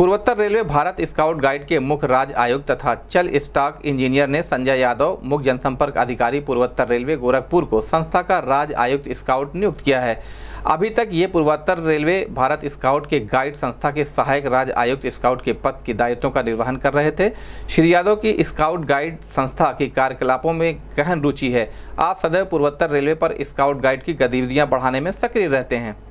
पूर्वोत्तर railway Bharat scout guide के मुख्य राज आयुक्त तथा चल स्टॉक इंजीनियर ने संजय यादव मुख्य जनसंपर्क अधिकारी पूर्वोत्तर रेलवे गोरखपुर को संस्था का राज आयुक्त स्काउट नियुक्त किया है अभी तक ये पूर्वोत्तर रेलवे भारत स्काउट के गाइड संस्था के सहायक राज आयुक्त स्काउट के पद की दायित्वों का निर्वहन कर रहे थे श्री यादव की स्काउट गाइड संस्था के कार्यकलापों में गहन रुचि है आप सदैव पूर्वोत्तर रेलवे पर स्काउट गाइड की गतिविधियाँ बढ़ाने में सक्रिय रहते हैं